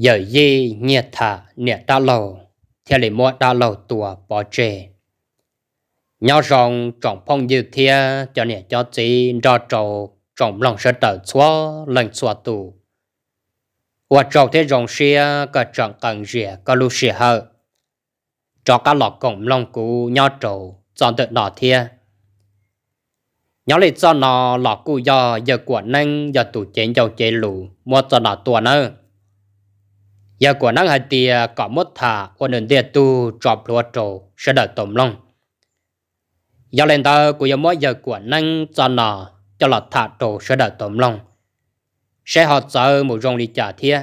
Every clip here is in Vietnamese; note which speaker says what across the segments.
Speaker 1: giờ gì nhiệt thả nhiệt đa lâu theo lệ mua đa lầu tùa bỏ trề nhau rong trọng phong dư thia cho nhiệt cho chị cho trầu trọng lòng sẽ tờ xóa lần xóa tù hoặc trầu thế rong xia cả trọng cần rìa cả lưu xia hờ cho các lọ cổng lòng cú nhau trầu chọn tự đỏ thia nhớ lại cho nó lọ cú do giờ của nâng giờ tủ chén dầu chế lù mua cho nó tuần nữa giờ của năng hạt thì à, có một thả ôn nền địa tu chọc lúa trổ sẽ đợi tôm long giờ lên tờ của giờ mỗi giờ của năng cho nọ cho là thả trổ sẽ đợi tôm long sẽ họ sợ một dòng đi trả thia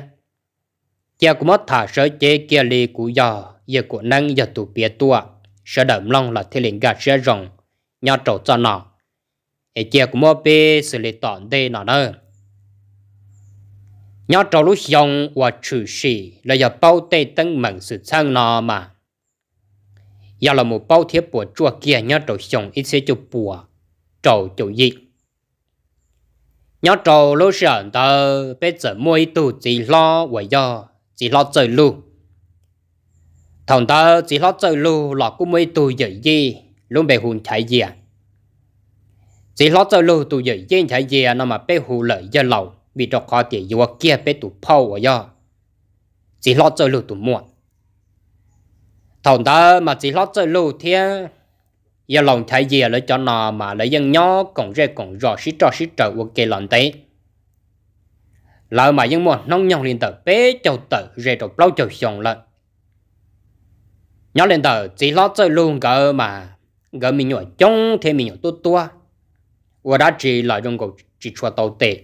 Speaker 1: giờ của mất thả sợ chế kia li của giờ giờ của năng giờ tụ bia tua sẽ đợi long là thiên linh gạt sẽ rồng nhau trổ cho nọ ở giờ của mỗi bê xử lý tọn đây nọ nữa nhớ trâu lúc dòng và chủ sĩ là giờ bao tê tân mận sự sang nọ mà giờ là một bao thiết bùa chua kia nhớ trâu dòng ít sẽ chụp bùa trâu chủ gì nhớ trâu lúc sẵn tờ bây giờ mỗi tù chỉ lo và do chỉ lo chơi luôn thằng ta chỉ lo chơi luôn là cũng mấy tù dậy gì luôn bề hùn chạy gì à chỉ lo chơi luôn tù dậy gì chạy gì à nó mà bề hùn lợi giờ lầu vì đó có thể yêu kia bé tụ phao vậy ya chỉ lo chơi lù tụ muộn thằng đó mà chỉ lo chơi lù thì giờ lòng thấy gì là cho nó mà lấy dân nhỏ còn rẻ còn rõ xí trò xí trò ok lòng đấy lỡ mà dân muộn nông nhong lên tờ bé châu tờ rẻ trò bao châu xong lên, nhỏ lên tờ chỉ lo chơi luôn cơ mà gỡ mình nhỏ trông thế mình nhỏ tua tua và đã chỉ lại trong cầu chỉ cho tàu tệ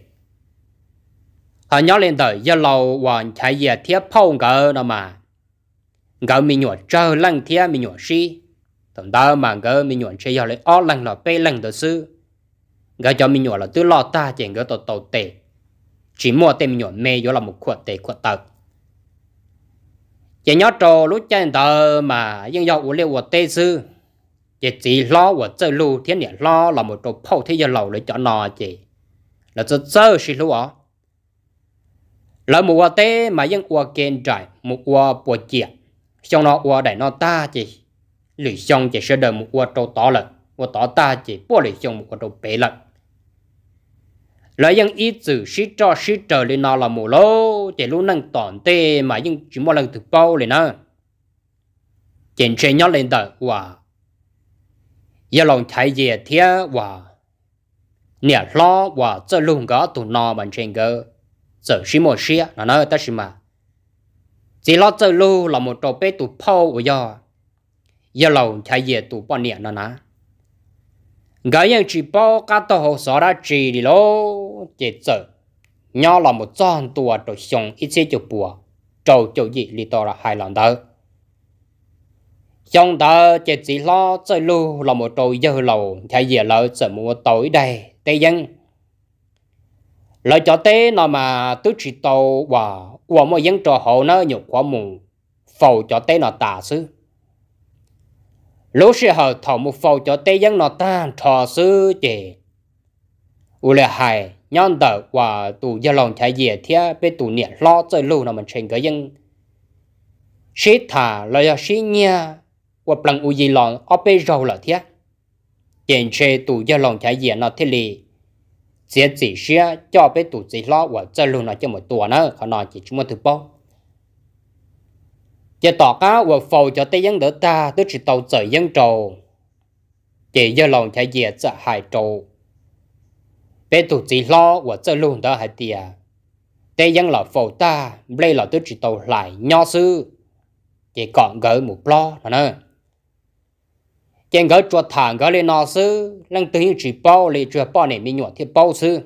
Speaker 1: họ nhớ lên tới giờ lâu hoàn chạy giờ thiết phong cơ nó mà gỡ mình nhổ trơ lăng thiết mình nhổ xí tổng đó mà gỡ mình nhổ chơi giờ lấy ó lăng là bê lăng tự sư gỡ cho mình nhổ là tứ lo ta chỉ gỡ tổ tổ tệ chỉ mua tên mình nhổ mê vô là một khuất tệ khuất tật chỉ nhớ trò lúc chân tờ mà nhưng do uống liệu của tê sư chỉ chỉ lo của chơi lưu thiên niệm lo là một trò phong thế giờ lâu để cho nó chỉ là chơi chơi si lúa lỡ một quả tế mà dân qua kén trải một qua bùa chìa xong nó qua đại nó ta chỉ lười xong chỉ sẽ đợi một qua trâu tỏ lợn qua tỏ ta chỉ bùa lười xong một quả trâu bể lợn lỡ dân ý từ sĩ cho sĩ trở lên nó là mù lô chỉ luôn năng tỏn tê mà dân chỉ một lần từ bao lên nữa chèn chèn nhót lên tờ qua, giờ lòng thấy gì thế qua nè lo qua cho luôn cả tụ nó bằng trên cơ giờ xí một xí nó nói ta xí mà chỉ lo chơi lu là một trò bé tụ phao ở giờ giờ lâu thay về tụ bao nhiêu nó nè gái yang chỉ bao cá tàu hồ sò ra chỉ đi lo chỉ giờ Nhau là một trăm tuổi rồi xong ít xí chụp bùa trâu chỗ gì li to là hai lần đó trong đó chỉ chỉ lo chơi lu là một trò giờ lâu thay về lâu giờ mua tối đây tây dân lời cho tế nó mà tứ chỉ tàu và và mọi dân trò hậu nó nhục quả mùng phầu cho tế nó tà sư lúc sẽ hờ thọ một phầu cho tế dân nó ta trò sư chè u lệ hài nhon tờ và tù gia lòng trái dìa thia bê tù niệm lo chơi lưu nó mình trình cái dân sĩ thà lời cho sĩ nha và bằng u gì lòng ở bê râu là thia chèn chê tù gia lòng trái dìa nó thế liền chỉ chỉ xia cho bé tụ chỉ lo và chơi luôn nó cho một tuần nữa họ nói chỉ chúng một thử bao giờ tỏ cá và phầu cho tây dân đỡ ta tôi chỉ tàu trời dân trầu chỉ giờ lòng chạy dìa sợ hại trầu bé tụ chỉ lo và chơi luôn đó hại tiề tây dân là phầu ta đây là tôi chỉ tàu lại nho sư chỉ còn gỡ một lo nữa chàng gỡ chuột thả gỡ lên nó sư lăng tự nhiên chỉ bao lì chuột bao này mình nhọn thiết bao sư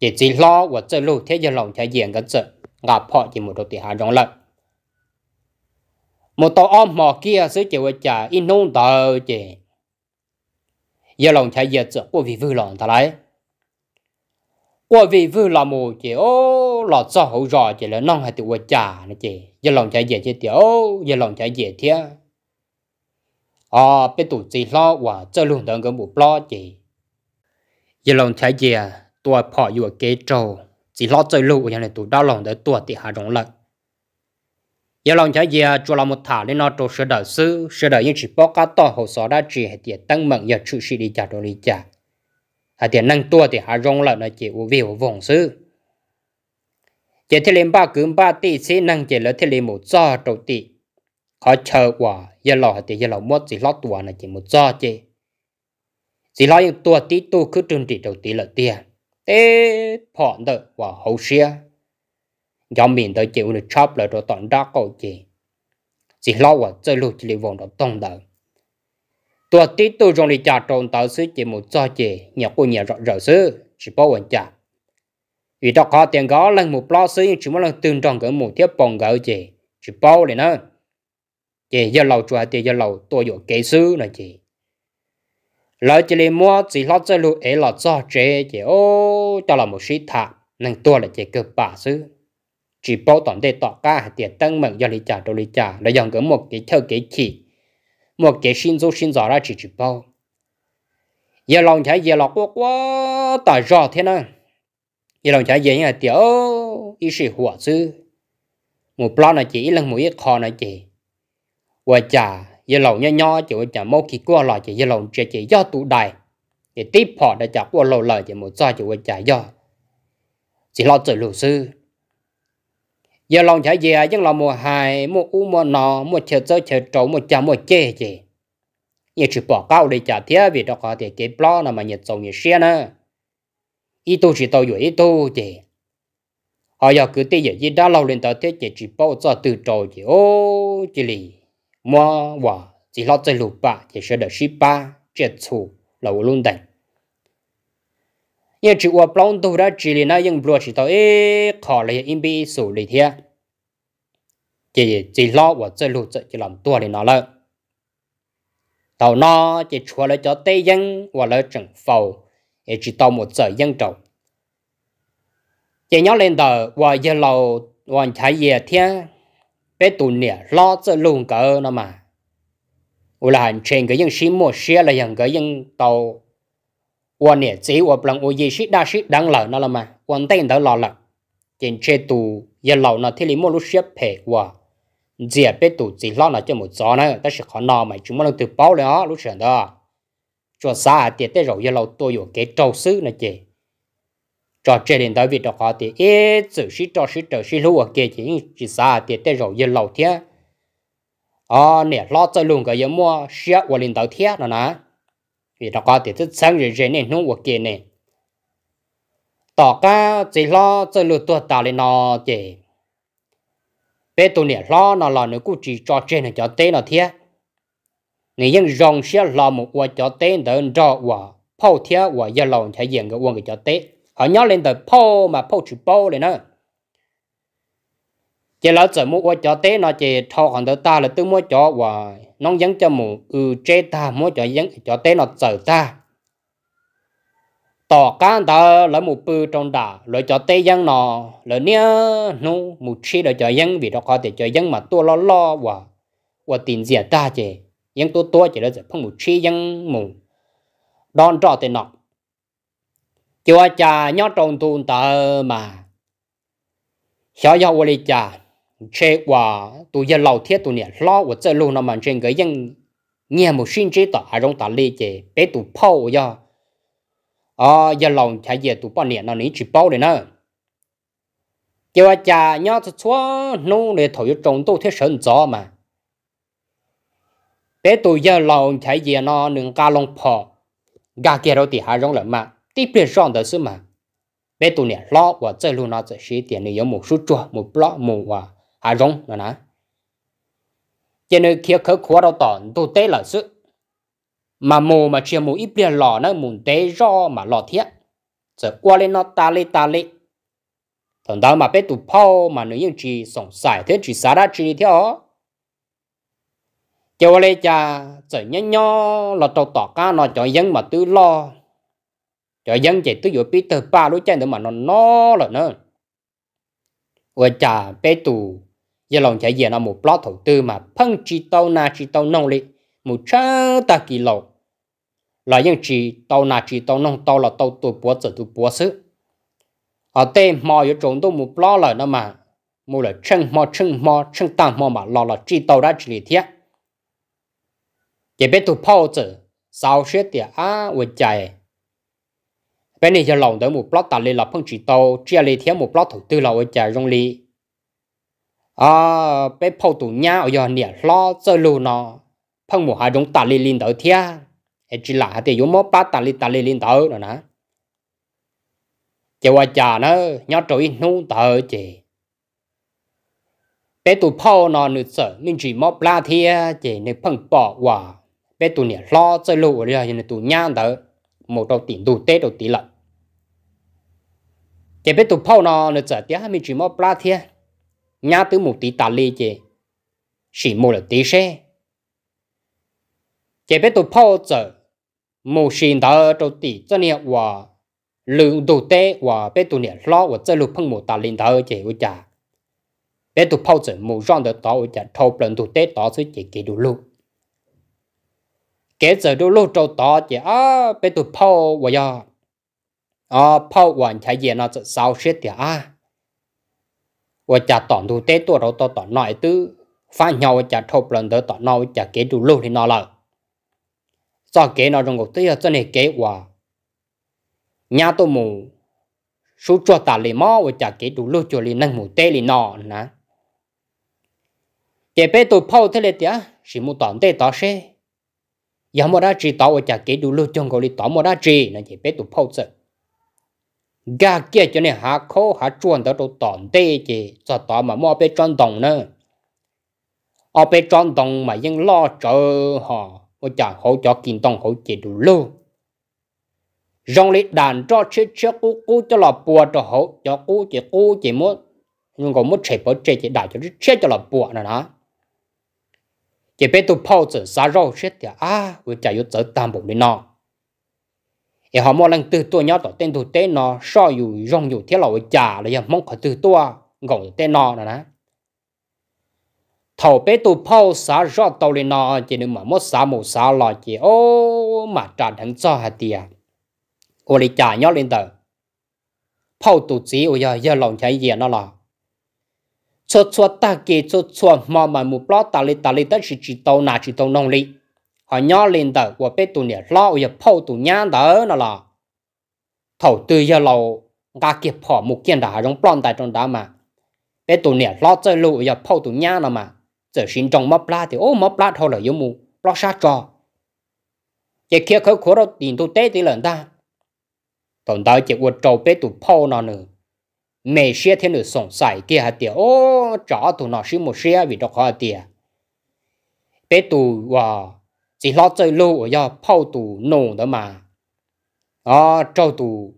Speaker 1: chỉ chỉ lo và chơi lù thế giờ lòng chạy diện gỡ chợ gặp họ chỉ một đầu tỷ hà rong lợn một tàu om mò kia sư chỉ với trả in nông tờ chỉ giờ lòng chạy diện chợ của vị vư lòng ta lấy của vị vư là một chỉ ô lọt cho hậu rò chỉ là nông hay tự với trả này chỉ giờ lòng chạy diện chỉ tiểu giờ lòng chạy diện thế à bên tụ gì lo và chơi luôn đơn cái bộ lo gì giờ lòng thấy gì à tua phò vừa kế trâu chỉ lo chơi lụ của nhà này tụ đau lòng để tua thì hạ rộng lật giờ lòng thấy gì à chùa là một thả lên nó trâu sửa đời sư sửa đời những chỉ bó cá to hồ sọ đã chỉ hệ tiền tăng mận giờ trụ sĩ đi trả đồ đi trả hạ tiền nâng tua thì hạ rộng lật là chỉ u vi u sư chỉ thế lên ba cứ ba tỷ sĩ năng chỉ là thế lên một do đầu tỷ khó chờ quá giờ lò thì giờ lò mất gì lót tua này chỉ một do chứ chỉ lo những tua tí tu cứ trừng trị đầu tí là tiền thế phọn đợi và hậu xia do mình tới chịu được chóp lại rồi toàn đa cầu chỉ chỉ lo và chơi lùi chỉ vòng đó tông đợi tua tí tu trong đi trả trộn tạo sứ chỉ một do chứ. nhà cô nhà rợ rợ xứ chỉ bao quần trả vì đó có tiền có lần một lo xứ nhưng chỉ muốn lần tương trong cái một thiết bồng gỡ chỉ chỉ bao này nữa chỉ giờ lâu chùa thì giờ lâu tôi dụ kế sư này chị lời chị lên mua chỉ lót cho lụi ấy lọt cho chị chị ô cho là một sĩ thả nên tôi là chỉ cơ bà sư chỉ bảo toàn để tỏ cả tiền tăng mừng do lý trả đồ lý trả là dòng cái một cái theo cái chỉ một cái xin du xin rõ ra chỉ chỉ bảo giờ lòng trái giờ lọt quá quá tỏ rõ thế nè, giờ lòng trái giờ như là tiểu ý sự hỏa sư một lo là chỉ lần mũi khó là chỉ và chả giờ lầu nho nho chỉ chả mô kỳ qua lại chỉ giờ lầu chỉ chỉ do tụ đài để tiếp họ đã chả qua lâu lời chỉ một do chỉ chả do chỉ lo tự lù sư giờ lòng chả gì nhưng là mùa hài mùa u mùa nọ mùa chờ chơi chờ trấu mùa chả mùa chê gì như chỉ bỏ cao để chả thế vì đó có thể cái lo là mà nhiệt dầu nhiệt xe nữa ít tu chỉ tàu rồi ít tu gì họ giờ cứ tiếc gì đã lâu lên tới thế chỉ chỉ bao giờ từ trầu gì ô chỉ lì mua và chỉ lo chơi lụp ba thì sẽ được ship ba chết chủ là vô luôn đành nhưng chỉ qua plong tu đã chỉ là những bữa chỉ tao ấy khó là in bị số lý thế chỉ chỉ lo và chơi lụp chơi chỉ làm tua để nó lợi tàu nó chỉ chua lấy cho tây dân và lấy trần phầu để chỉ tàu một giờ dân trọng chỉ nhớ lên tờ và giờ lâu hoàn thái về thiên bé tụ nè lo cho luôn cỡ nó mà u là hành trình cái những xin mua xe là những cái những tàu u nè chỉ u bằng u gì xít đa xít đang lở nó là mà quan tên đó lò lợ trên chế tù giờ lầu nó thì lý mua lúc xếp phe qua giờ bé tụ chỉ lo là cho một gió nữa ta sẽ khó nò mà chúng nó từ bao lâu lúc sáng đó cho xa tiệt tế rồi giờ lầu tôi có cái trâu sư này chị cho chế đến tới việc đó có thì ít sự sĩ cho sĩ trở sĩ lúa kia chỉ chỉ xa thì tới rồi yên lâu thế à nè lo cho luôn cái gì mua xe của linh tới thế là nè vì đó có thì thức sáng rồi rồi nên nông kia nè tỏ ca chỉ lo cho lúa tua ta lên nó chỉ bé tụi nè lo nó lo nữa cũng chỉ cho chế này cho tên là thế người dân rong xe lo một quả cho tên tới cho quả phao thế quả yên lòng thể diện cái quân cái cho tên họ nhớ lên từ po mà po chụp po này nữa chỉ là sợ mua cho té nó chỉ thọ hàng tới ta là tự mua cho và nó dẫn cho mù ừ chế ta mua cho dẫn cho té nó sợ ta tỏ cá ta là một bự trong đà lấy cho té dân nó lấy nia nó một chi để cho dân vì đó có thể cho dân mà tôi lo lo và và tiền gì ta chỉ dân tôi tôi chỉ là chỉ không một chi dân mù đòn trọ tiền nọ chưa cha nhớ tròn thun tờ mà xóa giao vô lý cha chế qua tụ giờ lâu thiết tụ nè lo của chơi luôn nó mà trên cái dân nghe một sinh chế tỏ ở trong tà lê chế bé tụ phâu ya à ờ, giờ lòng chả giờ tụ bao nè nó ní chỉ bao đấy nè chưa cha nhớ cho chúa nô để thổi trồng tu thiết sơn gió mà bé tụ giờ lòng chả giờ nó nương ca long phò gà kia đâu thì hai rong lợn mà 这边上的是嘛？别多年老我这路那这些点呢有某书桌某不老某啊还容了呢。cho nên khi khởi khóa đầu tòn tôi tế là sự mà mù mà chia mù ít bia lò nó mù tế do mà lò thiết giờ qua lên nó ta lê ta lê thằng đó mà bé tụ phao mà nếu như chỉ sống sải thế chỉ xả ra chỉ theo cho lên cha giờ nhớ nhớ là đầu tỏ ca nó cho dân mà tư lo cho dân chỉ tôi dụ Peter ba lối chân mà nó nó là nó và trả bé tù giờ lòng chạy về nó một plot thầu tư mà phân chỉ tàu na chỉ tàu nông lị một trăm ta kỳ lộ là những chỉ tàu na chỉ tàu nông tàu là tàu tụ búa trở tụ búa sứ ở đây mò yếu trốn tôi một plot là nó mà mua là chân mò chân mò chân tăng mò mà lo là chỉ tàu ra chỉ lý thiết chỉ bé tụ phao trở sau sẽ tiệt á và chạy bên này giờ lòng tới một block tạt lên là phong chỉ tàu chia lên thiếu một block thủ tư là ở chợ rong li à bên phô tủ nhá ở giờ nè lo chơi lù nó phong một hai chúng tạt lên lên tới thiếu hay chỉ là hai tiền giống mốt block tạt lên tạt liên tới rồi nè chợ qua chợ nó nhớ trội nu tới chị bé tụi phô nó nửa sợ mình chỉ mốt block thiếu chị nên phong bỏ qua bé tụi nè lo chơi lù ở giờ nửa tụi nhá tới một đầu tiền đủ tết đầu tỷ lận chỉ biết tụi phao nó nó giờ tiếc hai mình chỉ mua ba thiên nhà từ một tí tạt lì chỉ chỉ mua được tí xe chỉ biết tụi phao giờ một xin đó đầu tỷ cho nên và lượng đủ tết và biết tụi này lo và chơi lục phong một tạt lì đó chỉ với cha biết tụi phao giờ một rong được đó với cha thâu lần đủ tết đó suy chỉ kỳ đủ luôn kế giờ đôi lô trâu to chỉ à bé tụi phao vậy à à phao hoàn chạy gì nó sẽ sao chết thì à và chả tỏn đủ tết tuổi đâu tao tỏn nội tư phát nhau chả thộp lần tới tỏn nội chả kế đủ lô thì nó là do kế nó trong ngục tía cho nên kế hòa nhà tôi mù số cho ta lì mò và chả kế đủ lô cho lì năng mù tê lì nọ nè chế bé tụi phao thế này à, chỉ mù tỏn tê tao xe giờ mà đã chỉ tao chả kể đủ lúc trong gọi đi tao mà đã chỉ nên chỉ biết tụ phô sợ gà kia cho nên hạ khô hạ chuồn tao tụ tòn tê chỉ cho tao mà mua bé tròn đồng nữa ở bé tròn đồng mà yên lo chờ họ ở chả hỗ trợ kinh đồng hỗ chỉ đủ lúc rong lý đàn cho chết chết cú cú cho là bùa cho hậu cho cú chỉ cú chỉ muốn nhưng còn muốn chế bỏ chế chỉ đại cho chết cho là bùa nữa đó chỉ biết tụ phao chở giá rau chết thì à vừa chạy vô chở tam bộ đi nọ, thì họ mua lần từ tôi nhớ tổ tên thủ tế nọ, so dù rong dù thế là vừa trả là giờ mong khỏi từ tôi gồng tên nọ rồi nè thầu bé tụ phao giá rau tàu lên nó chỉ đừng mà mất giá một giá là chỉ ô mà trả thằng cho hạt tiền ô đi trả nhớ lên tờ phao tụ chỉ ô giờ giờ lòng cháy gì nó là cho cho ta kể cho cho mà mà một lo ta lấy ta lấy ta chỉ chỉ tàu nào chỉ tàu nông lý họ nhỏ lên đó và bé tụi nhẹ lão và phô tụi nhá đó nó là thầu tư giờ lâu gà kịp họ một kiện đã trong plon tại trong đó mà bé tụi nhẹ lo chơi lụ và phô tụi nhá nó mà giờ xin trong mập la thì ô mập la thôi là yếu mù lo sát trò chỉ kia khởi khổ đâu tiền tụi té thì lần ta tồn tại chỉ quật trâu bé tụi phô nó nữa mẹ xia thế nữa sống sài kia hạt tiệt ô chó tụ nó xí một xia vì đọc hạt tiệt bé tụ à chỉ lo chơi lâu ở do phao tụ nổ đó mà à cháu tụ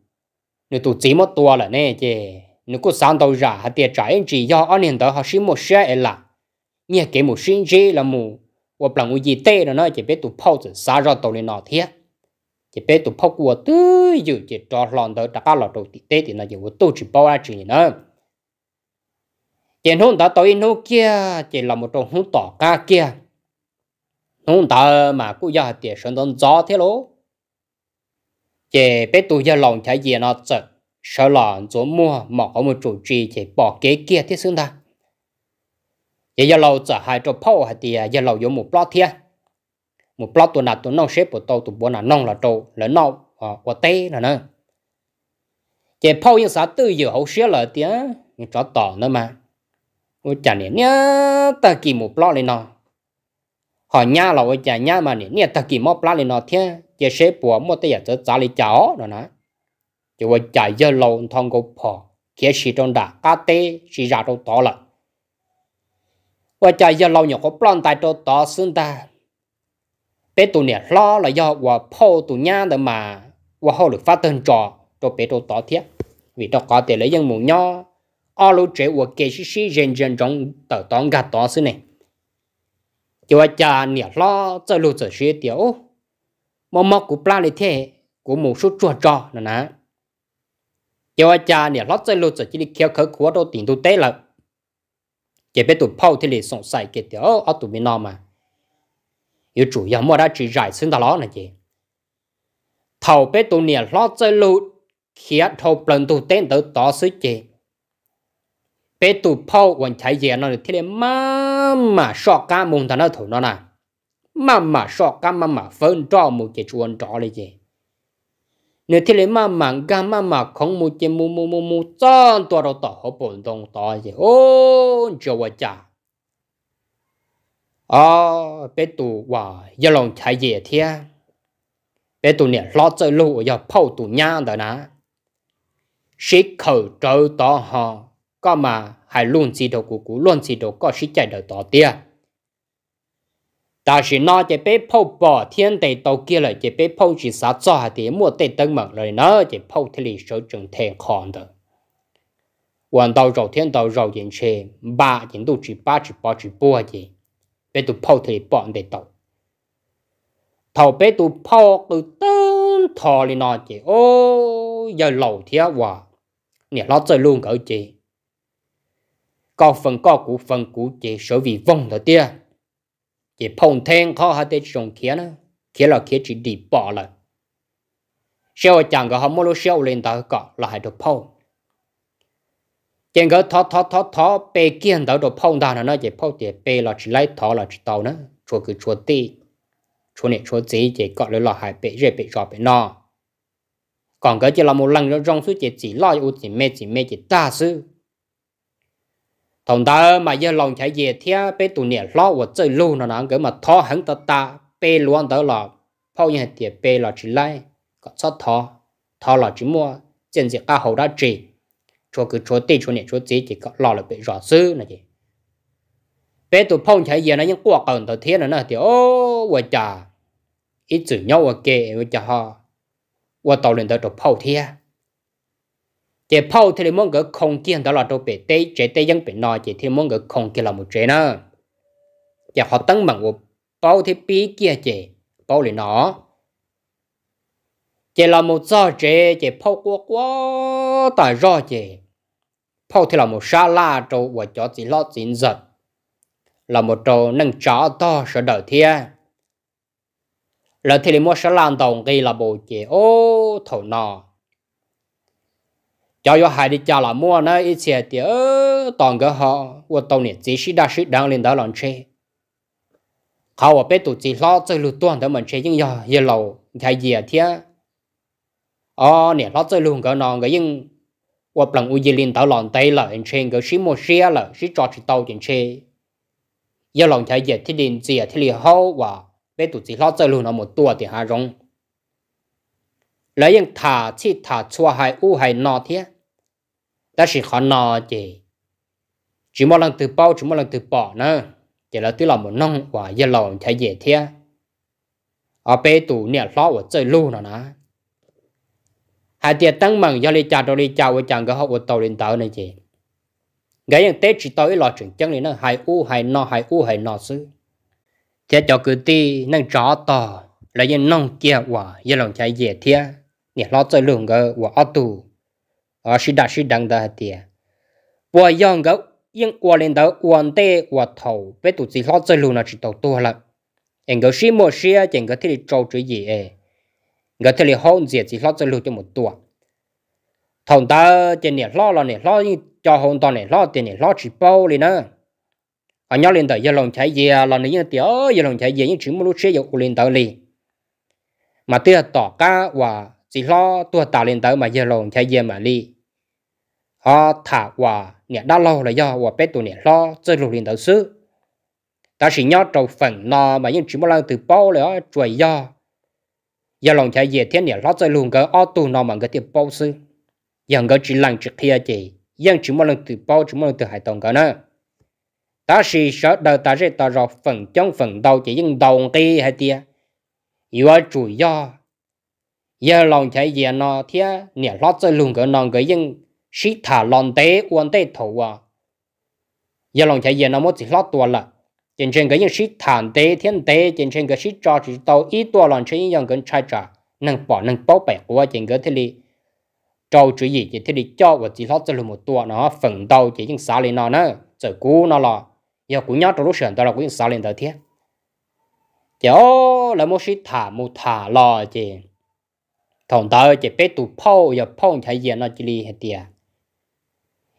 Speaker 1: nếu tụ chỉ một tua là nè chè nếu cô sáng đầu ra hạt tiệt trái chỉ do anh hiện đó họ xí một xe là nhẹ cái một xí gì là mù và là người gì tê là nó chỉ bé tụ phao chỉ xa ra tàu lên nó thiệt chỉ biết tụ phóc của tư dụ chỉ cho lòng đó đã cá lò đầu tít thì nó chỉ có tổ chỉ bao ăn chỉ nữa chỉ hôm đó tối nô kia chỉ là một trong những tỏ ca kia hôm đó mà cũng giờ tiền sơn đón gió thế lố chỉ biết tụ giờ lòng trái gì nó sợ sợ lòn chỗ mua mà có một chủ trì chỉ bỏ kế kia thế xương ta chỉ giờ lâu chờ hai trò phâu hay thì giờ lâu dùng một plot thiên một plot tuần nào tuần nông xếp của tôi tụ bốn nào nông là trâu là nông à của tê là nè chỉ phao những xã tư giờ hậu xía là tiếng những chó tỏ nữa mà ôi chả nè nhá ta kỳ một plot lên nó họ nhá là ôi chả nhá mà nè nè ta kỳ một plot lên nó thế chỉ xếp của một tê giờ trả lại cháu rồi nè chỉ ôi chả giờ lâu thằng cô phò kia xí trong đà cá tê xí ra trong tỏ là ôi chả giờ lâu nhiều có plot tại trong tỏ xương ta bé tụi nè lo là do và phô tụi nha để mà và họ được phát tên trò cho bé tụi tỏ thiết vì đó có thể lấy dân mù nho ở lối trẻ của kê sĩ sĩ dần dần trong tờ tón gạt tỏ xứ này chỉ là cha nè lo cho lối trẻ xí tiểu mà mọc của bà này thế của một số chuột trò nữa nè chỉ là cha nè lo cho lối trẻ chỉ đi kéo khởi của đồ tiền tụi tế là chỉ biết tụi phô thì lì sống sai cái tiểu ở tụi mình nó mà chủ yếu mua ra chỉ giải sinh ta lo này gì? thầu bé tu niệm lo chơi lụ khi thầu lần tu tên tới tỏ sự gì? bé tu phao vẫn chạy về nó thì là mà mà sọ cá mùng thằng nó thủ nó nè mà mà sọ cá mà mà phân trò một chị chuồn trò này chị nếu thế mà mảng ga mà mà không một chế mu mu mu mu chọn tua đầu tỏ họ bổn đồng tỏ gì ô chưa vợ chả ờ bé tù và giờ long chạy về thế bé tù nè lo chơi lũ giờ phâu tù nha đó nè sĩ khẩu trâu to họ có mà hai luôn gì đồ của cú luôn gì đồ có sĩ chạy đời to tia ta chỉ nói chỉ bé phâu bỏ thiên tây tàu kia là chỉ bé phâu chỉ sát cho hạt tiền mua tây tân mật rồi nó chỉ phâu thì lì số trường thèn khòn đó quan đầu rồi thiên đầu rồi diện chế ba diện đủ chỉ ba chỉ ba chỉ bốn gì bé tụ phao thì bọn để tàu tàu bé tụ phao cứ tên thò lên nó chị ô giờ lầu thiệt hòa nè nó chơi luôn cỡ chị có phần có cụ phần cụ chị sở vì vong thật tia chị phong thang khó hả tê trồng kia nữa kia là kia chỉ đi bỏ lại sau chàng cái họ mua lô sau lên ta cả là hai được phong chẳng có thọ thọ thọ thọ bê kiên đó đồ phong đàn nó chỉ phong tiền bê là chỉ lấy thọ là chỉ đầu nữa chúa cứ chúa ti chúa này chúa gì chỉ gọi là lọ hải bê rê bê rọ bê nọ còn cái chỉ là một lần nó rong suốt chỉ chỉ lo u chỉ mê chỉ mê chỉ ta sư thằng ta mà giờ lòng chạy về thì bê tụ nè lo và chơi lu nó nó cái mà thọ hẳn ta ta bê luôn đó là phong như tiền bê là chỉ lấy còn sót thọ thọ là chỉ mua trên diện cao hậu đã trị cho cứ cho tê cho nè cho tê thì lo là bị rõ sư này chị bé tụ phong chạy giờ nó những quả cần tao thế nữa thì ô vợ cha ít chữ nhau vợ kê vợ cha ha vợ tao lên tao tụ phong thế phao phong thì muốn cái không kia đó là tụ bị tê chế tê vẫn bị nói chị thì muốn cái không kia là một chế nữa chị họ tăng bằng vợ phao thì bị kia chị phao liền nó chỉ là một giờ chế chỉ phô quá quá tại do chế phô thì là một sa la trâu và chó chỉ lót chín giật là một trâu nâng chó to sợ đỡ thia là thì mua sa lan đồng ghi là bộ chế ô thổ nọ cho yo hai đi cha là mua nó ít xe thì toàn cái họ và tàu này chỉ sĩ đa sĩ đang lên đó làm chế họ ở bên tụ chỉ lo chơi lụt tuần đó mình chế nhưng giờ giờ lâu thay gì thia อเนี่ยเราจะลงก็นองก็ยังว่าปลงอุยิลินตาหลอนเตล่ะเช่นก็ชิโมเชียล่ะชิจอดชิโตเริงเชยาหลงใช้เย็ดที่ดินเจียที่เหลือว่าไม่ตุ้ดเราจะลงน้ำหมดตัวที่หารงแล้วยังถาชิถาชัวให้อู้ให้นอเทียแต่สิขอนอเจจิโมลังตือเป้าจิมลังตือปอนะเจแล้วที่เราหมดน้องว่ายาหลงใช้เย็ดเทียอาเปตุเนี่ยเราว่าจะลงน้ะ hai tiệt tăng mừng do lì chào đồ lì chào với chàng cái học của tàu lên tàu này chị cái những tết chỉ tới lò chuyện chân lên nó hai u hai nọ hai u hai nọ xứ chế cho cứ ti nâng chó to là những nông kia quả như lòng trái dễ thia nhà lo chơi lường cái quả ở tù ở ờ, sư đại sư đăng đại tiệt và dòng cái những quả lên đó quan tê quả thầu bé tụt gì lo chơi lường là chỉ tàu to lận anh cái sĩ mua sĩ anh cái thì trâu chữ gì ấy người ta liền hôn diệt chỉ lo cho lưu cho một tuổi thằng ta trên này lo là nè lo cho hôn to này lo tiền này lo chỉ bao liền nữa ở nhau liền tới giờ lòng chạy gì là những tiểu giờ lòng chạy gì những chuyện mua lúc chơi giờ liền tới liền mà tia tỏ cá và chỉ lo tua tà lên tới mà giờ lòng chạy gì mà đi họ thả và nè đã lâu là do và bé tụi nè lo chơi lục lên tới xứ ta chỉ nhau trầu phần nò mà những chuyện mua lần từ bao là chuột do giờ lòng chạy về thế nhiên lót dây luôn cái ô tù nó mà gỡ tiền bao sư giờ cái chỉ lăng trực kia chị, dân chỉ một lần từ bao chỉ một lần từ hải tổng gỡ nữa ta sĩ sợ đợi ta sẽ ta rồi phần trong phần đầu chỉ dân đầu cái hay tia yếu chủ do giờ lòng chạy về nó thế nhiên lót dây luôn cái nó cái dân sĩ thả lòn tế quan tế thủ à giờ lòng chạy về nó mất chỉ lót tua là chính trên cái những sĩ thản tế thiên tế chính trên cái sĩ cho chỉ tàu ít tua lòng trên những cái trai trả nâng bỏ nâng bao bẻ của chính cái thế li trâu chữ gì chỉ thế li cho và chỉ lót cho một tua nó phần đầu chỉ những xã lên nó nữa giờ cú nó là giờ cú nhát trong lúc sườn đó là cú những xã lên đó thiết chỗ là một sĩ thả một thả lò chỉ thằng tao chỉ biết tụ phao giờ phao thấy gì nó chỉ li hết tiệt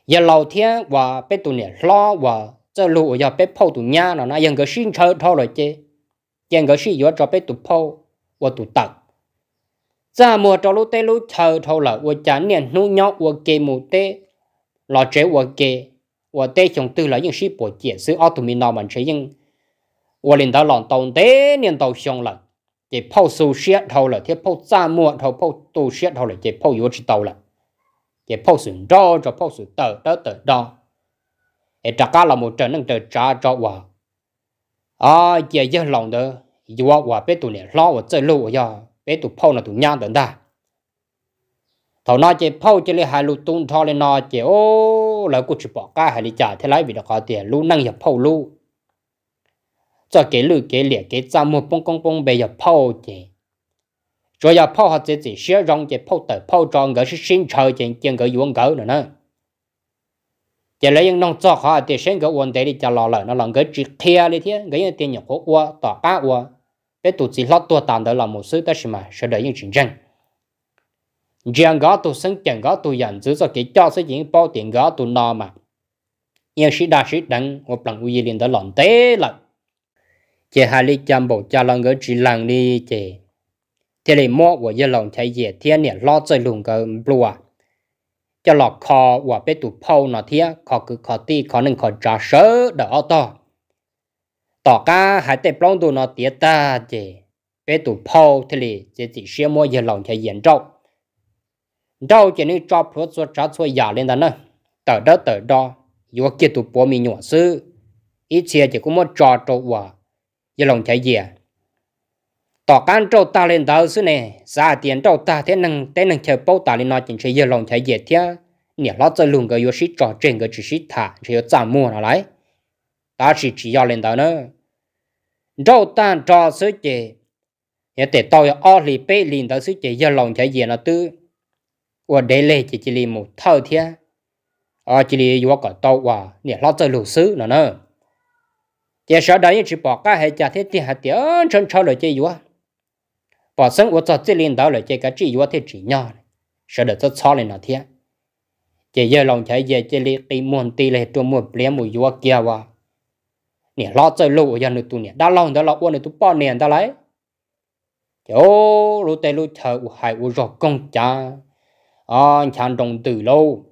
Speaker 1: giờ lâu thiên và biết tụ nè lo và cho lũ giờ bé phô tụ nhà nó nó yên cái xin chơi thôi rồi chứ yên cái xin giờ cho bé tụ phô và tụ tật ra mùa cho lũ tê lũ chơi thôi là và chán niệm nụ nhau và kê mù tê lo chế và kê và tê chồng tư là những ship bộ chuyện sự ô tụ mình nào mình chế nhưng và liền đó lòng tàu tê niệm tàu xong là chỉ phô su xiết thôi là thế phô ra mùa thôi phô tu xiết thôi là chỉ phô yếu chỉ tàu là chỉ phô sừng đo cho phô sừng tờ đó tờ đo e trả cá là một trận nâng trời trả cho quả à giờ giờ lòng đó dù à, quả quả bé tụi này lo và chơi lâu rồi bé tụi phao là tụi nhang 等待 thầu nó chỉ phao chỉ lấy hai lũ tung thò lên nó chỉ ô lại cô chụp bỏ cá hai lít trà, thế lại vì nó có tiền lũ năng nhập phao lũ cho cái lũ cái lẻ cái trăm một bông công bông bây giờ phao chỉ rồi giờ phao họ chỉ chỉ sẽ rong chỉ phao tới phao tròn cái sinh trời chỉ chỉ cái uống cái nữa nữa giờ lấy những nông cho họ để sinh cái vấn đề thì cho lò lợn nó làm cái chỉ kia đi thế cái những tiền nhập của qua tỏ cá qua bé tụt chỉ lót tua đàn đó là một số đó mà sẽ đợi những chuyện tranh riêng gõ tụi sinh chẳng gõ tụi dành giữ cho cái giáo sẽ những bao tiền gõ tụi nó mà nhưng sĩ đa sĩ đắng một lần uy liền đó lòn tế lận chỉ hai lý chăm bộ cho lần cái chỉ lần đi chỉ thế này mua một gia lòng thấy gì thiên nhiên lo chơi lùng cái blue cho lọ kho và bé tụ phâu nó thía kho cứ kho ti kho nên kho trả sớ đỡ ô to tỏ ca hãy tệ plong tụ nó tía ta chê bé tụ phâu thì lì chê chỉ xe mua giờ lòng cho diễn trâu Đâu chỉ nên cho phước số trả số giả lên đó nè tờ đó tờ đó yếu kia tụ bố mi nhỏ sư ít chia chỉ cũng mất trò trâu và giờ lòng cho diễn tỏ can trâu ta lên đầu xứ này ra tiền trâu ta thế năng thế năng chơi bao ta lên nói chuyện chơi giờ lòng chơi dễ thiệt? nhà lót chơi luôn cái yếu sĩ trò chuyện cái chỉ sĩ thả chỉ có giảm mua nó lại ta chỉ chỉ cho lên đầu nữa trâu ta trò xứ chị nhà để tao ở ở lì bê liền đầu xứ chị giờ lòng chơi dễ nó tư và để lệ chỉ chỉ lì một thâu thế ở chỉ lì yếu cả tao và nhà lót chơi lù xứ nó nữa chỉ sợ đấy chỉ bỏ cái hệ trả thế thì hạt tiền chân chơi lời chơi yếu bỏ sống của cho chơi lên đó là chơi cá chỉ vua thế chỉ nhỏ sợ được cho cho lên nó thế chơi giờ lòng chơi giờ chơi lên đi muôn tì lên tôi một bể mùi vua kia wa nè lo chơi lâu ở nhà nước tôi nè đã lòng đã lo qua nước tôi bao nè đã lấy chỗ lúc tây lúc thợ hai u rọ công cha à ờ, chàng đồng từ lâu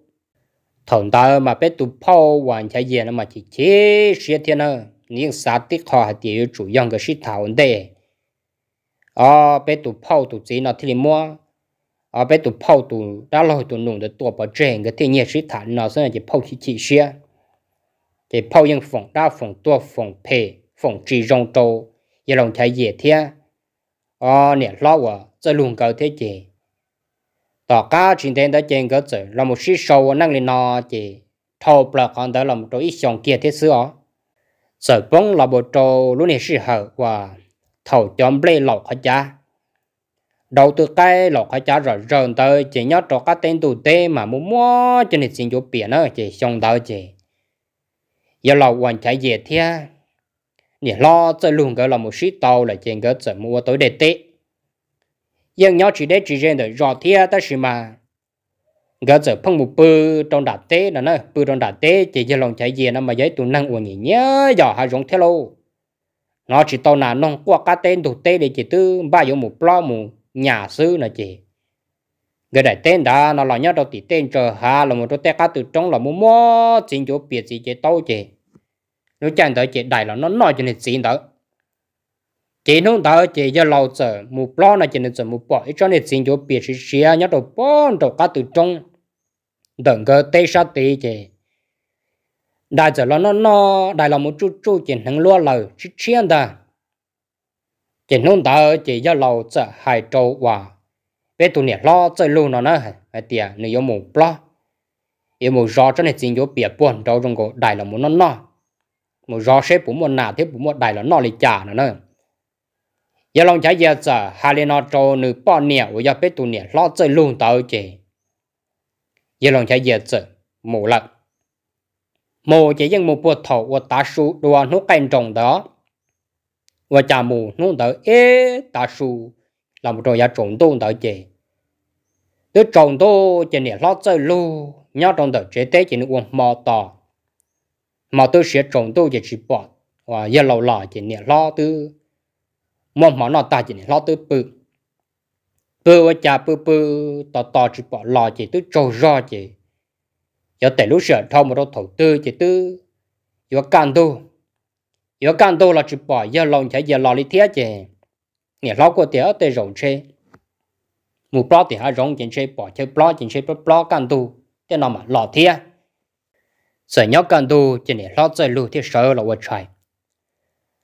Speaker 1: thằng ta mà biết tụ phao hoàn chạy về nó mà chỉ chế xe thế nào, nhưng sát tiếc họ thì chủ yếu cái sĩ thảo đây à bé tụ phao tụ thì mua à bé tụ phao tụ đã tụ nung được tụ bảo trên cái thiên nhiên sĩ nó sẽ chỉ phao chỉ chỉ xe đa phòng tua phòng phe phòng trì rong trâu giờ lòng thấy à nè lo à sẽ luôn cầu thế chị tỏ cá chuyện thế đó trên cái là một sĩ sâu năng lên nó chị thâu bạc còn đó là một chỗ ít xong kia thế xưa sở bông là một chỗ lúc này sĩ hậu thầu chọn bê lọc hả cha đầu từ cây lọc hả cha rồi rờn tới chỉ nhớ cho các tên tù tê mà muốn mua cho nên xin chỗ biển nữa chỉ xong tới chỉ giờ lọc hoàn chạy về thia nè lo chơi luôn cái là một ship tàu là trên cái chơi mua tối để tết nhưng nhớ chỉ để chỉ riêng để rõ thia ta xí mà gỡ giờ phong một bự trong đà tế là nó bự trong đà tế chỉ cho lòng chạy về nó mà giấy tụ năng của nhỉ nhớ giờ hai rong theo lâu nó chỉ tao là nông qua cá tên thủ tê để chỉ tư ba giống một lo một nhà sư là chỉ người đại tên đã nó là nhớ đầu tỷ tên chờ hà là một chỗ tê cá từ trong là mua mua xin chỗ biệt gì chỉ tao chỉ nếu chẳng tới chỉ đại là nó nói cho nên xin đó chỉ nó đó chỉ do lâu chờ một lo là chỉ nên chờ một bỏ cho nên xin chỗ biệt gì xia nhớ đầu bốn đầu cá từ trong đừng có tê sát tí chỉ đại giờ nó nó nó đại là một chút chút chỉ hàng loa lờ chỉ chiến đó, chỉ nông ta chỉ do lầu chợ Hải Châu hòa về tụ nè lo chơi luôn nó nữa hay tiền nếu có một lo có một rõ cho nên chỉ có biệt buồn đâu trong cổ đại là một nó nó một rõ sẽ cũng một nào thế cũng một đại là nó lại trả nó nữa giờ lòng trái giờ giờ hai lên nó trâu nửa bao nè của giờ bé tụ nè lo chơi luôn tao chỉ giờ lòng trái giờ giờ một lợn mù chỉ dân mù bộ thổ của ta su đùa nút canh trồng đó và cha mù nút tới ế ta su là một trò giá trồng tôn tới chị tôi trồng tô chỉ nè lót chơi lu nhớ trồng tới chế tế chỉ nụ uống mò tỏ mà tôi sẽ trồng tô chỉ chỉ bỏ và giờ lâu lò chỉ nè lo tư mà mà nó ta chỉ nè lo tư bự bự và cha bự bự tỏ tỏ chỉ bỏ lò chỉ tôi trâu ro chỉ giờ tại lúc sợ thâu một đôi thầu tư chỉ tư giờ can tu giờ can tu là chỉ bỏ giờ lòng chạy giờ lò lý thiết chứ nghe lo của tiếc tới rộng chơi mù bỏ thì hai rộng chính chơi bỏ chơi bỏ chính chơi bỏ bỏ can tu thế nào mà lò thiết sợ nhóc can tu chỉ để lo chơi lù thiết sợ là quật chạy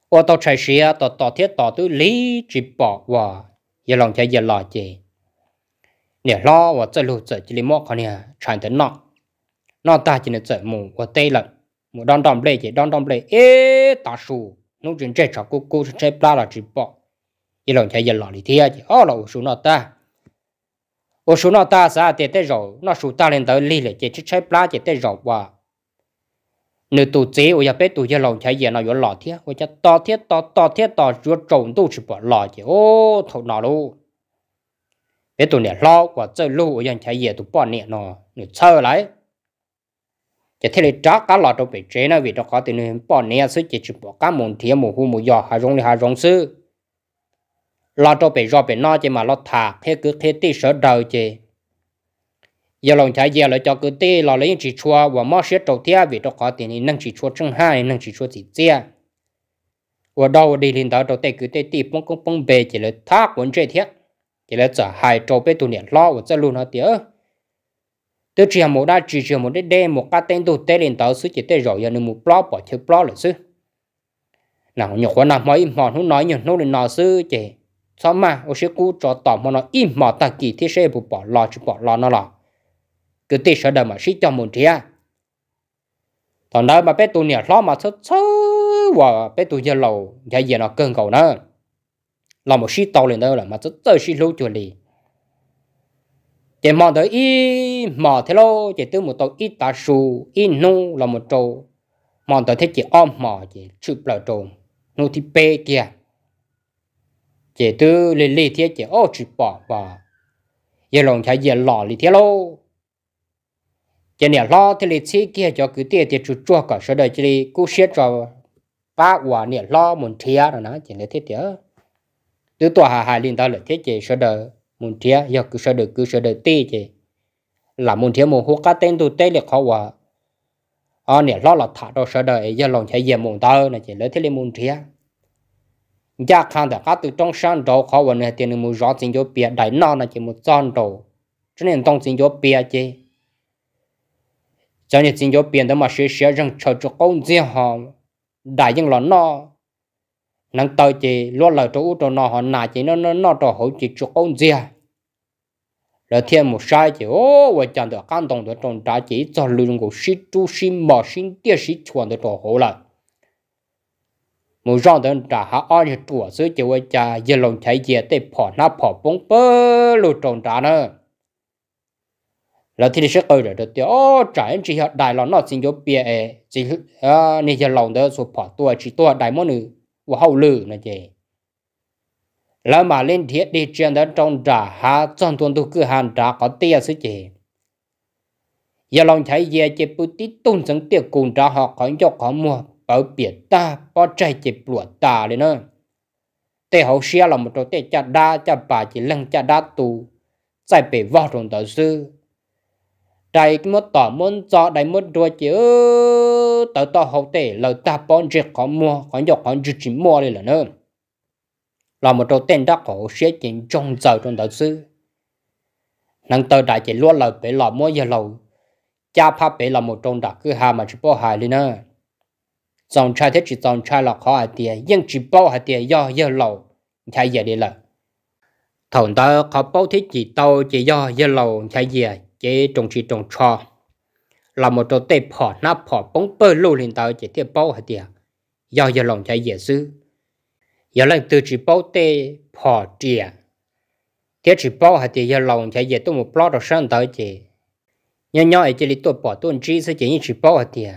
Speaker 1: ô tô chạy xe tò tò thiết tò chỉ bỏ và giờ chạy giờ lò chứ nè lo và chơi lù chỉ lấy móc họ nè chạy tới nọ nó ta chỉ là chơi mù của tây lận mù đòn đòn lệ chỉ đòn đòn lệ ế ta sù nó chuyện chơi trò cô cô chơi ba là chỉ bỏ ý lòng chơi giờ lọ đi thia chỉ ó là sù nó ta ô sù nó ta sao tiền tới rồi nó số ta lên tới li lệ chỉ chơi ba chỉ tới rồi qua nếu tụ chế ô yap tụ giờ lòng chơi giờ nó vừa lọ thia ô chơi to thiết to to thiết to chúa trộn tụ chỉ bỏ lọ chỉ ô thầu nó luôn bé tụ này lo quả chơi lu ô yap chơi giờ tụ bỏ nè nó nè chơi lại giờ thế này chắc cả lọ trong bị chế nó vì trong khó tiền nên bỏ nè sự chỉ chụp bỏ cả mồm thiê mồm hu mồm giò hà rong hà rong sư lọ trong bị giò bị no chỉ mà lọ thả thế cứ thế tê sợ đầu chỉ giờ lòng trái giờ lại cho cứ tê lọ lấy chỉ chua và mò sét đầu thiê vì trong khó tiền nên năng chỉ chua chân hai năng chỉ chua chỉ chia và đầu đi lên đó đầu tê cứ tê tê bông bông bông bề chỉ là thác quấn chơi thiê chỉ là trả hai trâu bê tụ niệm lo và sẽ luôn nó tiếc tôi chỉ là một đa chỉ chỉ một cái đêm một cái tên tôi tên lên tàu suy chỉ tên rồi giờ nên một blog bỏ chơi blog là chứ nào nhiều quá nào mới im mòn không nói nhiều nó lên nói sư chị sao mà ô sẽ cú cho tỏ mà nó im mòn ta kỳ thì sẽ bỏ lo chứ bỏ lo nó là cứ tiếc sợ đời mà sĩ cho một thia còn đó mà bé tôi nhảy lo mà sơ sơ và bé tôi giờ lâu giờ giờ nó cơn cầu nữa là một sĩ tàu lên đó là mà sơ sơ suy lâu chuyện đi chỉ mò tới y mò thế lo chỉ từ một tổ ít ta sù ít nu là một trâu mò tới thế chỉ om mò chỉ chụp là trâu nu thì bê kia chỉ từ lê lê thế chỉ ô chụp bỏ bỏ giờ lòng thấy giờ lò lì thế lo chỉ nè lo thế lì thế kia cho cứ tiền tiền chụp chua cả số đời chỉ cú xét cho ba quả nè lo một thia rồi nó chỉ nè thế chứ từ tòa hà hà liên tao lệ thế chỉ sau đời môn thía giờ cứ sợ được cứ sợ được tê chứ là môn thía muốn hút cá tên tụ tê liệt khó quá à nè lo là thả đồ sợ đời giờ lòng chạy về muốn tao này chỉ lấy thế lên môn thía dạ, giá khăn thì cá từ trong sân đồ khó quá này tiền mua rõ tiền cho bia đại nó này chỉ một chọn đồ cho nên trong tiền cho bia chứ cho nên tiền cho bia đó mà sẽ sẽ rằng chờ cho công gì họ đại những lần nó năng tới chị lo lời cho út cho nó họ nà chị nó nó nó cho hậu chị chuột con gì rồi thêm một sai chị ô vợ chồng được căn đồng được trồng trái chỉ cho luôn của sĩ chú sĩ mò sĩ tiếc sĩ chuẩn được cho hậu là một rong đơn trả hạ ở nhà chùa dưới chỉ vợ cha giờ lòng chạy về để bỏ nó bỏ bông bơ lù trồng trái nữa rồi thì sẽ ở được thì ô trái chỉ đại là nó xin cho bia chị à nên giờ lòng đó số bỏ tuổi chị tuổi đại món nữa và hậu lử nè chị, lỡ mà lên thiết đi chuyện đó trong trả hạ trong tuần tu cửa hàng trả có tiền sự chị, giờ lòng thấy về chỉ bút tít tung sáng tiệc cùng trả họ có cho có mua bảo biển ta bỏ chạy chỉ lụa ta lên nữa tê hậu xia là một trò tê cha đa cha bà chỉ lăng cha đa tu chạy bể vào trong tờ sư đại một tỏ muốn cho đại một đua chứ tớ tao hậu tệ lỡ ta bọn trẻ có mua có nhọc có dự chỉ mua đi là nữa là một đầu tên đã có sẽ chính trong giờ trong tớ sư nâng tớ đại chỉ lúa lỡ bể lọ mua giờ lầu cha pa bể là một trong đặc cứ hà mà chỉ bỏ hài đi nữa dòng trai thế chỉ dòng trai là khó hài tiền nhưng chỉ bỏ hài tiền do giờ lầu thay giờ đi là thằng tớ khó bảo thích chỉ tao chỉ do giờ lầu thay giờ chỉ trồng chỉ trồng cho là một chỗ tệ phỏ na phỏ bóng bơ lù lên tàu chỉ tiệt bao hả tiệt do giờ lòng chạy dễ dư giờ lần từ chỉ bao tệ phỏ tiệt tiệt chỉ bao hả tiệt giờ lòng chạy dễ tôi một plot ở sân tàu chỉ nhỏ nhỏ ấy chỉ lý tôi bỏ tôi chỉ sẽ chỉ như chỉ bao hả tiệt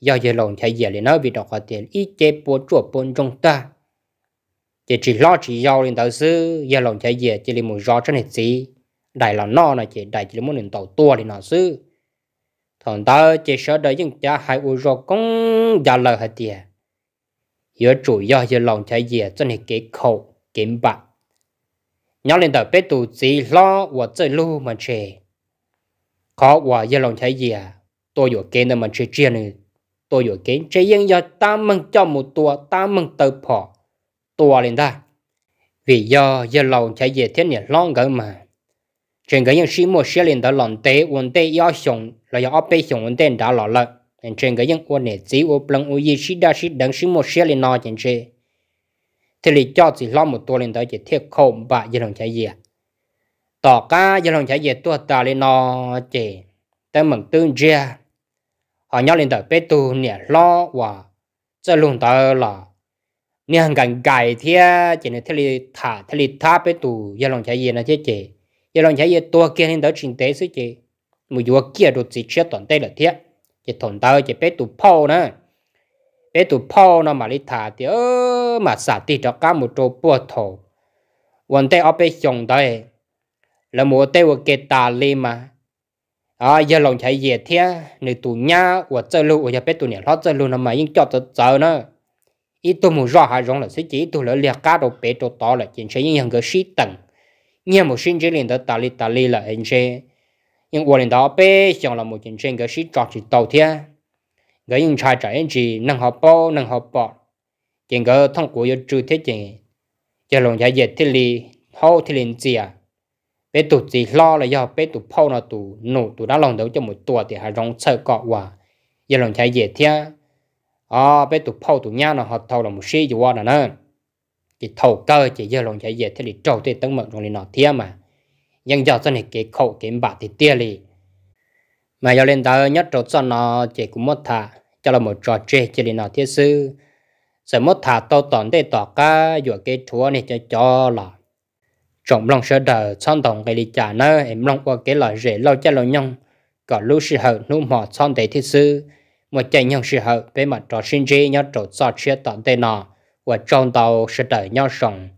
Speaker 1: do giờ lòng chạy dễ lên nói vì đọc hả tiệt ít chế bố chuột bốn trong ta chỉ chỉ lo chỉ do lên tàu sư giờ lòng chạy dễ chỉ lý một do cho này gì đại là no này chỉ đại chỉ muốn lên tàu tua lên nó sư thằng ta chỉ sợ đời những cha hai u rồi cũng già lờ hết tiệt giờ chủ yếu là lòng chạy về cho nên cái khẩu kiếm bạc nhà lên tờ bé tù chỉ lo và chơi lu mà chơi, khó và giờ lòng chạy về tôi vừa kén được mà chơi chơi nữa, tôi vừa kén chơi yên giờ ta mừng cho một tua ta mừng tự phò tua lên ta vì do giờ lòng chạy về thế này lo gần mà trên cái những sĩ một sẽ lên đó lòng tế uốn tế do sống là do áp dụng vấn đề đã lọ lợ nên trên cái những quan hệ chỉ ô plăng ô gì chỉ đa chỉ đăng sĩ một xe lên nói trên trên thì lý cho chỉ lo một tuần lên tới chỉ thiết không bạ dân lòng chạy gì tỏ cá dân lòng chạy gì tôi ta lên nó chỉ tới mừng tương gia họ nhau lên tới bê tu nè lo và cho luôn tới là nè hàng ngày gài thế chỉ nên thề lý thả thề lý thả bê tu dân lòng chạy gì nó thế chỉ dân lòng chạy gì tôi kia lên tới trình tế suy chỉ một vừa kia rồi chỉ chết toàn tay là thiệt chỉ thằng tao chỉ bé tụ phao nè bé tụ phao nó mà đi thả thì ơ mà xả thì cho cá một chỗ bùa thổ วันเตอไปส่งได้แล้วมัวเตวเกตาลีมาอ่าอย่าลงใช้เหยียดเทียหนึ่งตัวเนี้ยว่าเจอลูกว่าจะเป็นตัวเนี้ยเราเจอลูกทำไมยิ่งจอดเจอเนอะอีตัวมูรอหายงเลยสิจีตัวเหลือเลียก้าตัวเป็ดตัวต่อเลยจริงใช่ยังยังก็ชี้ตังเนี่ยมูชิ้นจีเรียนตัวตาลีตาลีละเองใช่ nhưng qua đến đó bé chẳng là một chuyện trên cái sĩ trò chỉ đầu tiên người những trai trẻ chỉ năng học bao năng học bỏ chuyện cái thông của yêu trừ thế chuyện giờ lòng giải dệt thế li hậu thế liền gì à bé tụt gì lo là do bé tụt phao nó tụt nổ tụt đã lòng đấu cho một tuổi thì hà rong sợ cọ quả giờ lòng giải dệt thế ờ, à bé tụt phao tụt nhau nó học thầu là một sĩ gì qua nữa chỉ thâu cơ chỉ giờ lòng giải dệt thế li trâu thế tấn mật rồi nó thế mà nhưng giờ cho này cái khẩu cái bả thì tia đi mà giờ lên đó nhất trộn cho nó chỉ cũng mất thả cho là một trò chơi chỉ là nó thiết sư sẽ mất thả to tòn để tỏ cá vừa cái chúa này cho cho là trộm lòng sơ đờ son đồng cái đi trả nó em lòng qua cái loại rễ lâu cho lâu nhông có lúc sự hậu nụ mỏ son để thiết sư một chạy nhông sự hậu với mặt trò sinh chi nhất trộn cho chia tòn tên nào và trong tàu sẽ đợi nhau sống